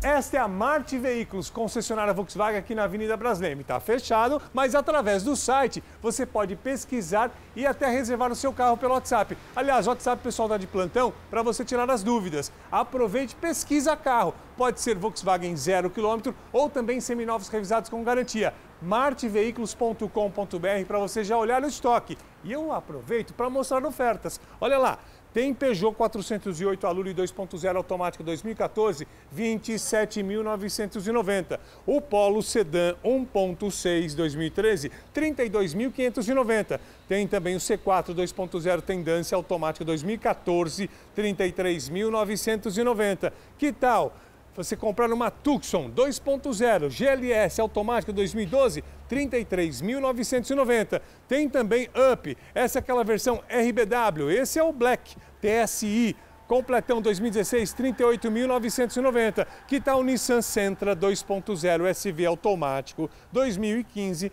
Esta é a Marte Veículos, concessionária Volkswagen aqui na Avenida Brasleme. Está fechado, mas através do site você pode pesquisar e até reservar o seu carro pelo WhatsApp. Aliás, o WhatsApp pessoal está de plantão para você tirar as dúvidas. Aproveite e pesquisa carro. Pode ser Volkswagen zero quilômetro ou também seminovos revisados com garantia marteveículos.com.br para você já olhar o estoque. E eu aproveito para mostrar ofertas. Olha lá, tem Peugeot 408 Aluno 2.0 automático 2014, 27.990. O Polo Sedan 1.6 2013, 32.590. Tem também o C4 2.0 Tendência automático 2014, 33.990. Que tal? você comprar uma Tucson 2.0 GLS automática 2012, 33.990. Tem também Up, essa é aquela versão RBW, esse é o Black TSI. Completão 2016, 38.990. Que tal o Nissan Sentra 2.0 SV automático 2015,